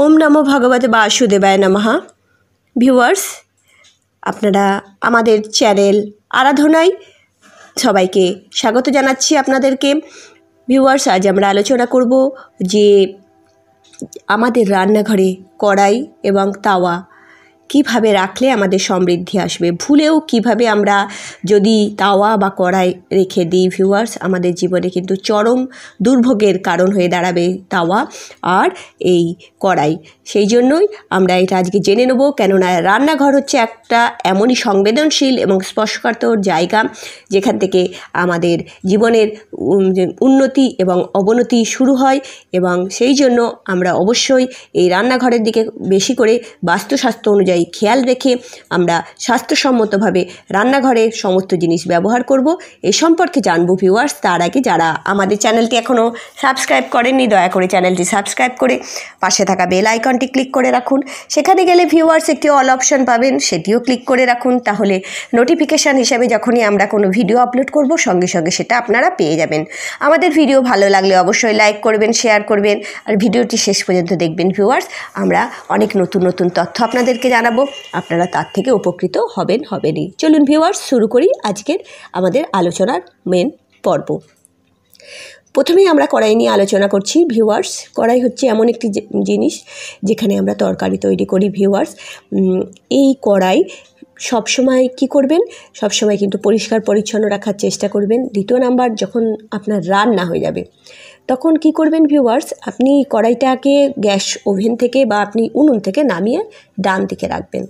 ওম নম ভগবতে বাসুদেবায় নমহা ভিউয়ার্স আপনারা আমাদের চ্যানেল আরাধনায় সবাইকে স্বাগত জানাচ্ছি আপনাদেরকে ভিউয়ার্স আজ আমরা আলোচনা করব যে আমাদের রান্নাঘরে কড়াই এবং তাওয়া কিভাবে রাখলে আমাদের সমৃদ্ধি আসবে ভুলেও কিভাবে আমরা যদি তাওয়া বা কড়াই রেখে দিই ভিউয়ার্স আমাদের জীবনে কিন্তু চরম দুর্ভোগের কারণ হয়ে দাঁড়াবে তাওয়া আর এই কড়াই সেই জন্যই আমরা এটা আজকে জেনে নেব কেননা রান্নাঘর হচ্ছে একটা এমনই সংবেদনশীল এবং স্পর্শকাতর জায়গা যেখান থেকে আমাদের জীবনের উন্নতি এবং অবনতি শুরু হয় এবং সেই জন্য আমরা অবশ্যই এই রান্নাঘরের দিকে বেশি করে বাস্তুস্বাস্থ্য অনুযায়ী এই খেয়াল রেখে আমরা স্বাস্থ্যসম্মতভাবে রান্নাঘরে সমস্ত জিনিস ব্যবহার করব এ সম্পর্কে জানবো ভিউয়ার্স তার আগে যারা আমাদের চ্যানেলটি এখনও সাবস্ক্রাইব করেননি দয়া করে চ্যানেলটি সাবস্ক্রাইব করে পাশে থাকা বেল আইকনটি ক্লিক করে রাখুন সেখানে গেলে ভিউয়ার্স একটি অল অপশন পাবেন সেটিও ক্লিক করে রাখুন তাহলে নোটিফিকেশান হিসাবে যখনই আমরা কোনো ভিডিও আপলোড করব সঙ্গে সঙ্গে সেটা আপনারা পেয়ে যাবেন আমাদের ভিডিও ভালো লাগলে অবশ্যই লাইক করবেন শেয়ার করবেন আর ভিডিওটি শেষ পর্যন্ত দেখবেন ভিউয়ার্স আমরা অনেক নতুন নতুন তথ্য আপনাদেরকে জানাবো জানাবো আপনারা তার থেকে উপকৃত হবেন হবেনই চলুন ভিউয়ার্স শুরু করি আজকের আমাদের আলোচনার মেন পর্ব প্রথমেই আমরা কড়াই নিয়ে আলোচনা করছি ভিউয়ার্স কড়াই হচ্ছে এমন একটি জিনিস যেখানে আমরা তরকারি তৈরি করি ভিউয়ার্স এই কড়াই সবসময় কি করবেন সব সময় কিন্তু পরিষ্কার পরিচ্ছন্ন রাখার চেষ্টা করবেন দ্বিতীয় নাম্বার যখন আপনার রান্না হয়ে যাবে তখন কি করবেন ভিউয়ার্স আপনি কড়াইটাকে গ্যাস ওভেন থেকে বা আপনি উনুন থেকে নামিয়ে ডান দিকে রাখবেন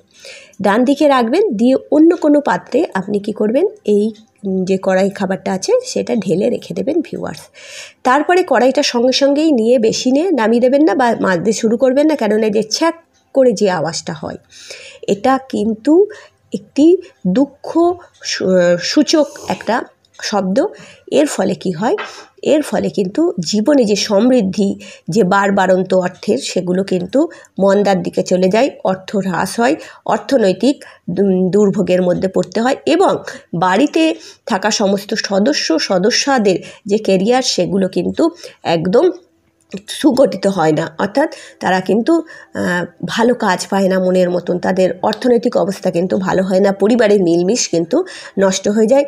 ডান দিকে রাখবেন দিয়ে অন্য কোনো পাত্রে আপনি কি করবেন এই যে কড়াই খাবারটা আছে সেটা ঢেলে রেখে দেবেন ভিউয়ার্স তারপরে কড়াইটা সঙ্গে সঙ্গেই নিয়ে বেশি নিয়ে নামিয়ে দেবেন না বা মাজতে শুরু করবেন না কেননা যে ছ্যাক করে যে আওয়াজটা হয় এটা কিন্তু একটি দুঃখ সূচক একটা শব্দ এর ফলে কি হয় এর ফলে কিন্তু জীবনে যে সমৃদ্ধি যে বাড়বাড়ন্ত অর্থের সেগুলো কিন্তু মন্দার দিকে চলে যায় অর্থ হ্রাস হয় অর্থনৈতিক দুর্ভোগের মধ্যে পড়তে হয় এবং বাড়িতে থাকা সমস্ত সদস্য সদস্যদের যে কেরিয়ার সেগুলো কিন্তু একদম সুগঠিত হয় না অর্থাৎ তারা কিন্তু ভালো কাজ পায় না মনের মতন তাদের অর্থনৈতিক অবস্থা কিন্তু ভালো হয় না পরিবারের মিলমিশ কিন্তু নষ্ট হয়ে যায়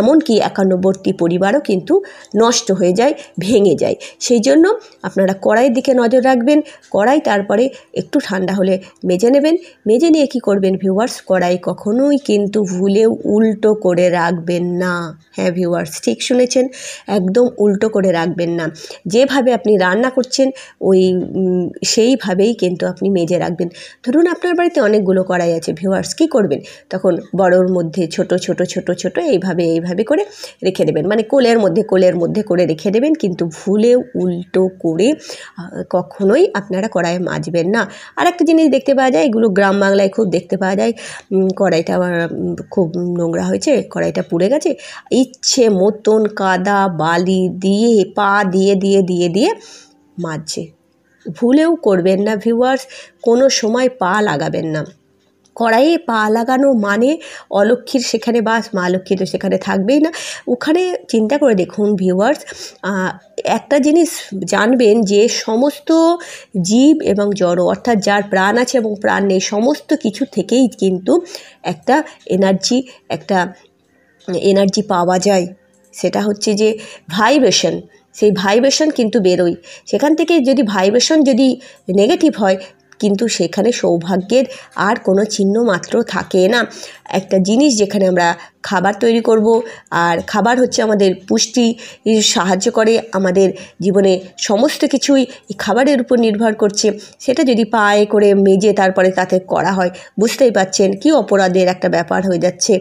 এমনকি একান্নবর্তী পরিবারও কিন্তু নষ্ট হয়ে যায় ভেঙে যায় সেই জন্য আপনারা কড়াইয়ের দিকে নজর রাখবেন কড়াই তারপরে একটু ঠান্ডা হলে মেজে নেবেন মেজে নিয়ে কী করবেন ভিউয়ার্স কড়াই কখনোই কিন্তু ভুলে উল্টো করে রাখবেন না হ্যাঁ ভিউয়ার্স ঠিক শুনেছেন একদম উল্টো করে রাখবেন না যেভাবে আপনি রান্না করছেন ওই সেইভাবেই কিন্তু আপনি মেজে রাখবেন ধরুন আপনার বাড়িতে অনেকগুলো কড়াই আছে ভিউয়ার্স কী করবেন তখন বড়োর মধ্যে ছোট ছোট ছোট ছোট এইভাবে এইভাবে করে রেখে দেবেন মানে কোলের মধ্যে কোলের মধ্যে করে রেখে দেবেন কিন্তু ভুলে উল্টো করে কখনোই আপনারা কড়াইয়ে মাজবেন না আর একটা জিনিস দেখতে পাওয়া যায় এগুলো গ্রাম বাংলায় খুব দেখতে পাওয়া যায় কড়াইটা খুব নোংরা হয়েছে কড়াইটা পুড়ে গেছে ইচ্ছে মতন কাদা বালি দিয়ে পা দিয়ে দিয়ে দিয়ে দিয়ে মাঝে ভুলেও করবেন না ভিউয়ার্স কোনো সময় পা লাগাবেন না কড়াইয়ে পা লাগানো মানে অলক্ষীর সেখানে বাস মা লক্ষ্মী তো সেখানে থাকবেই না ওখানে চিন্তা করে দেখুন ভিউয়ার্স একটা জিনিস জানবেন যে সমস্ত জীব এবং জড় অর্থাৎ যার প্রাণ আছে এবং প্রাণ নেই সমস্ত কিছু থেকেই কিন্তু একটা এনার্জি একটা এনার্জি পাওয়া যায় সেটা হচ্ছে যে ভাইব্রেশন সেই ভাইব্রেশন কিন্তু বেরোয় সেখান থেকে যদি ভাইব্রেশন যদি নেগেটিভ হয় কিন্তু সেখানে সৌভাগ্যের আর কোনো চিহ্ন মাত্র থাকে না একটা জিনিস যেখানে আমরা খাবার তৈরি করব আর খাবার হচ্ছে আমাদের পুষ্টি সাহায্য করে আমাদের জীবনে সমস্ত কিছুই খাবারের উপর নির্ভর করছে সেটা যদি পায়ে করে মেজে তারপরে তাতে করা হয় বুঝতেই পাচ্ছেন কি অপরাধের একটা ব্যাপার হয়ে যাচ্ছে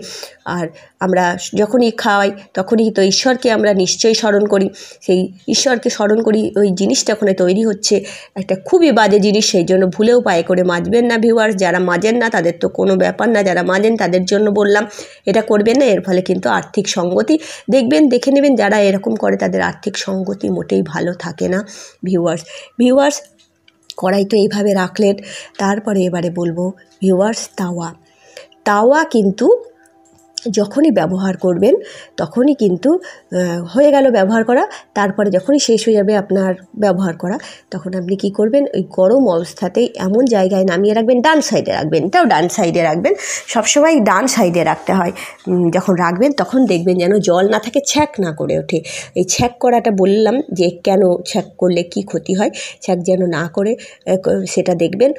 আর আমরা যখনই খাওয়াই তখনই তো ঈশ্বরকে আমরা নিশ্চয়ই স্মরণ করি সেই ঈশ্বরকে স্মরণ করি ওই জিনিসটা ওখানে তৈরি হচ্ছে একটা খুবই বাজে জিনিস সেই জন্য ভুলেও পায়ে করে মাজবেন না ভিউয়ার্স যারা মাজেন না তাদের তো কোনো ব্যাপার না যারা মাজেন তাদের জন্য বললাম এটা করবেন নেবেন না এর ফলে কিন্তু আর্থিক সঙ্গতি দেখবেন দেখে নেবেন যারা এরকম করে তাদের আর্থিক সঙ্গতি মোটেই ভালো থাকে না ভিউয়ার্স ভিউয়ার্স কড়াই তো এইভাবে রাখলেন তারপরে এবারে বলবো ভিউয়ার্স তাওয়া তাওয়া কিন্তু যখনই ব্যবহার করবেন তখনই কিন্তু হয়ে গেল ব্যবহার করা তারপরে যখনই শেষ হয়ে যাবে আপনার ব্যবহার করা তখন আপনি কি করবেন ওই গরম অবস্থাতেই এমন জায়গায় নামিয়ে রাখবেন ডান সাইডে রাখবেন এটাও ডান সাইডে রাখবেন সবসময় ডান সাইডে রাখতে হয় যখন রাখবেন তখন দেখবেন যেন জল না থাকে ছ্যাক না করে ওঠে এই ছ্যাক করাটা বললাম যে কেন ছ্যাক করলে কি ক্ষতি হয় ছ্যাক যেন না করে সেটা দেখবেন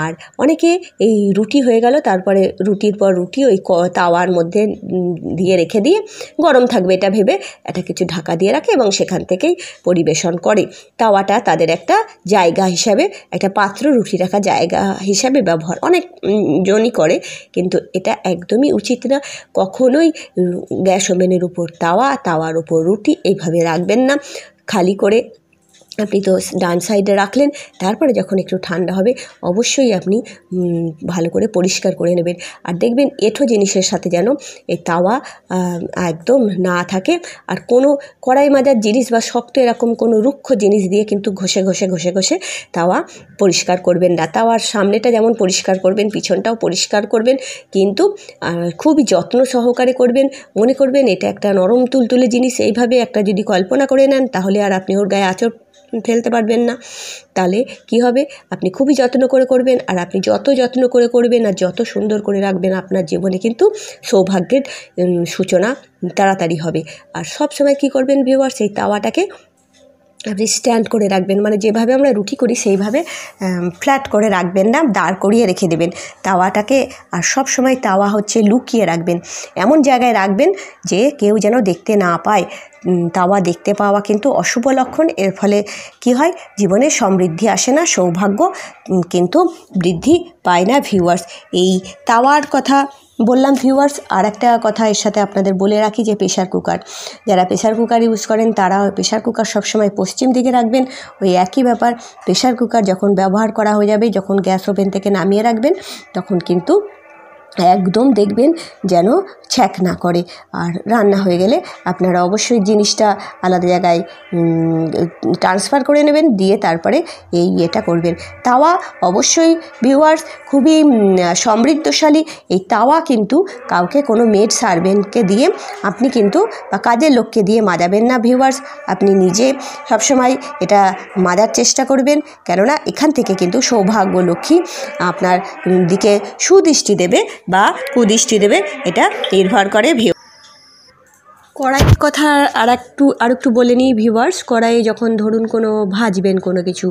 আর অনেকে এই রুটি হয়ে গেল তারপরে রুটির পর রুটি ওই তাওয়ার মধ্যে দিয়ে রেখে দিয়ে গরম থাকবে এটা ভেবে এটা কিছু ঢাকা দিয়ে রাখে এবং সেখান থেকেই পরিবেশন করে তাওয়াটা তাদের একটা জায়গা হিসাবে একটা পাত্র রুটি রাখা জায়গা হিসাবে ব্যবহার অনেক জনই করে কিন্তু এটা একদমই উচিত না কখনোই গ্যাস ওভেনের উপর তাওয়া তাওয়ার উপর রুটি এইভাবে রাখবেন না খালি করে আপনি তো ডান সাইডে রাখলেন তারপরে যখন একটু ঠান্ডা হবে অবশ্যই আপনি ভালো করে পরিষ্কার করে নেবেন আর দেখবেন এঠো জিনিসের সাথে যেন এই তাওয়া একদম না থাকে আর কোনো কড়াই মাজার জিনিস বা শক্ত এরকম কোনো রুক্ষ জিনিস দিয়ে কিন্তু ঘষে ঘষে ঘষে ঘষে তাওয়া পরিষ্কার করবেন না তাওয়ার সামনেটা যেমন পরিষ্কার করবেন পিছনটাও পরিষ্কার করবেন কিন্তু খুবই যত্ন সহকারে করবেন মনে করবেন এটা একটা নরম তুলতুলে জিনিস এইভাবে একটা যদি কল্পনা করে নেন তাহলে আর আপনি ওর গায়ে আচর ফেলতে পারবেন না তাহলে কি হবে আপনি খুবই যত্ন করে করবেন আর আপনি যত যত্ন করে করবেন আর যত সুন্দর করে রাখবেন আপনার জীবনে কিন্তু সৌভাগ্যের সূচনা তাড়াতাড়ি হবে আর সব সময় কি করবেন ভিউয়ার সেই তাওয়াটাকে আপনি স্ট্যান্ড করে রাখবেন মানে যেভাবে আমরা রুটি করি সেইভাবে ফ্ল্যাট করে রাখবেন না দাঁড় করিয়ে রেখে দেবেন তাওয়াটাকে আর সব সময় তাওয়া হচ্ছে লুকিয়ে রাখবেন এমন জায়গায় রাখবেন যে কেউ যেন দেখতে না পায় তাওয়া দেখতে পাওয়া কিন্তু অশুভ লক্ষণ এর ফলে কি হয় জীবনে সমৃদ্ধি আসে না সৌভাগ্য কিন্তু বৃদ্ধি পায় না ভিউয়ার্স এই তাওয়ার কথা বললাম ভিউয়ার্স আর একটা কথা এর সাথে আপনাদের বলে রাখি যে প্রেশার কুকার যারা প্রেশার কুকার ইউজ করেন তারা প্রেশার কুকার সবসময় পশ্চিম দিকে রাখবেন ওই একই ব্যাপার প্রেশার কুকার যখন ব্যবহার করা হয়ে যাবে যখন গ্যাস ওভেন থেকে নামিয়ে রাখবেন তখন কিন্তু একদম দেখবেন যেন ছ্যাক না করে আর রান্না হয়ে গেলে আপনারা অবশ্যই জিনিসটা আলাদা জায়গায় ট্রান্সফার করে নেবেন দিয়ে তারপরে এই ইয়েটা করবেন তাওয়া অবশ্যই ভিউয়ার্স খুবই সমৃদ্ধশালী এই তাওয়া কিন্তু কাউকে কোনো মেড সার্ভেন্টকে দিয়ে আপনি কিন্তু বা কাজের লোককে দিয়ে মাজাবেন না ভিউয়ার্স আপনি নিজে সবসময় এটা মাজার চেষ্টা করবেন কেননা এখান থেকে কিন্তু সৌভাগ্য লক্ষ্মী আপনার দিকে সুদৃষ্টি দেবে বা কুদৃষ্টি দেবে এটা নির্ভর করে ভিউ কড়াইয়ের কথা আর একটু আর একটু বলে নিই ভিভার্স কড়াইয়ে যখন ধরুন কোনো ভাজবেন কোনো কিছু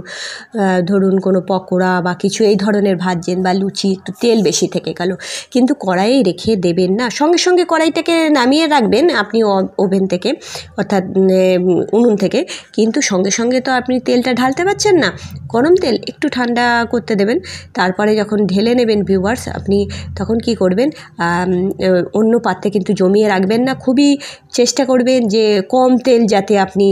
ধরুন কোনো পকোড়া বা কিছু এই ধরনের ভাজছেন বা লুচি একটু তেল বেশি থেকে গেল কিন্তু কড়াইয়ে রেখে দেবেন না সঙ্গে সঙ্গে কড়াইটাকে নামিয়ে রাখবেন আপনি ওভেন থেকে অর্থাৎ উনুন থেকে কিন্তু সঙ্গে সঙ্গে তো আপনি তেলটা ঢালতে পারছেন না গরম তেল একটু ঠান্ডা করতে দেবেন তারপরে যখন ঢেলে নেবেন ভিউয়ার্স আপনি তখন কি করবেন অন্য পাত্রে কিন্তু জমিয়ে রাখবেন না খুবই চেষ্টা করবেন যে কম তেল যাতে আপনি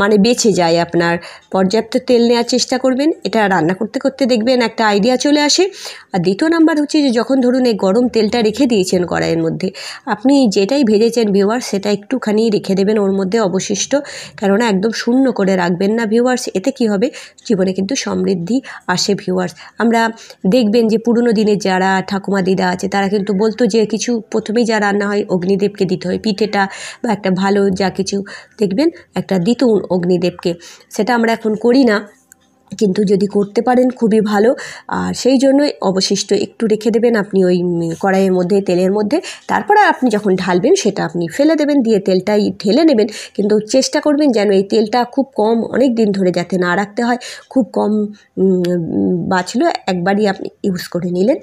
মানে বেঁচে যায় আপনার পর্যাপ্ত তেল নেওয়ার চেষ্টা করবেন এটা রান্না করতে করতে দেখবেন একটা আইডিয়া চলে আসে আর দ্বিতীয় নাম্বার হচ্ছে যে যখন ধরুন এই গরম তেলটা রেখে দিয়েছেন কড়াইয়ের মধ্যে আপনি যেটাই ভেজেছেন ভিউয়ার্স সেটা একটুখানি রেখে দেবেন ওর মধ্যে অবশিষ্ট কেননা একদম শূন্য করে রাখবেন না ভিউয়ার্স এতে কি হবে জীবনে কিন্তু সমৃদ্ধি আসে ভিউয়ার্স আমরা দেখবেন যে পুরনো দিনের যারা ঠাকুমা দিদা আছে তারা কিন্তু বলতো যে কিছু প্রথমেই যা রান্না হয় অগ্নিদেবকে দিতে হয় পিঠেটা বা একটা ভালো যা কিছু দেখবেন একটা দিতুন অগ্নিদেবকে সেটা আমরা এখন করি না কিন্তু যদি করতে পারেন খুবই ভালো আর সেই জন্য অবশিষ্ট একটু রেখে দেবেন আপনি ওই কড়াইয়ের মধ্যে তেলের মধ্যে তারপরে আপনি যখন ঢালবেন সেটা আপনি ফেলে দেবেন দিয়ে তেলটাই ঢেলে নেবেন কিন্তু চেষ্টা করবেন যেন এই তেলটা খুব কম অনেক দিন ধরে যাতে না রাখতে হয় খুব কম বাঁচলো একবারই আপনি ইউজ করে নিলেন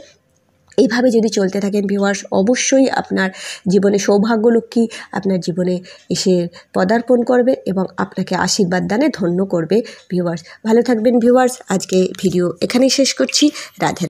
এইভাবে যদি চলতে থাকেন ভিউয়ার্স অবশ্যই আপনার জীবনে সৌভাগ্যলক্ষ্মী আপনার জীবনে এসে পদার্পণ করবে এবং আপনাকে আশীর্বাদ দানে ধন্য করবে ভিউয়ার্স ভালো থাকবেন ভিউয়ার্স আজকে ভিডিও এখানেই শেষ করছি রাধে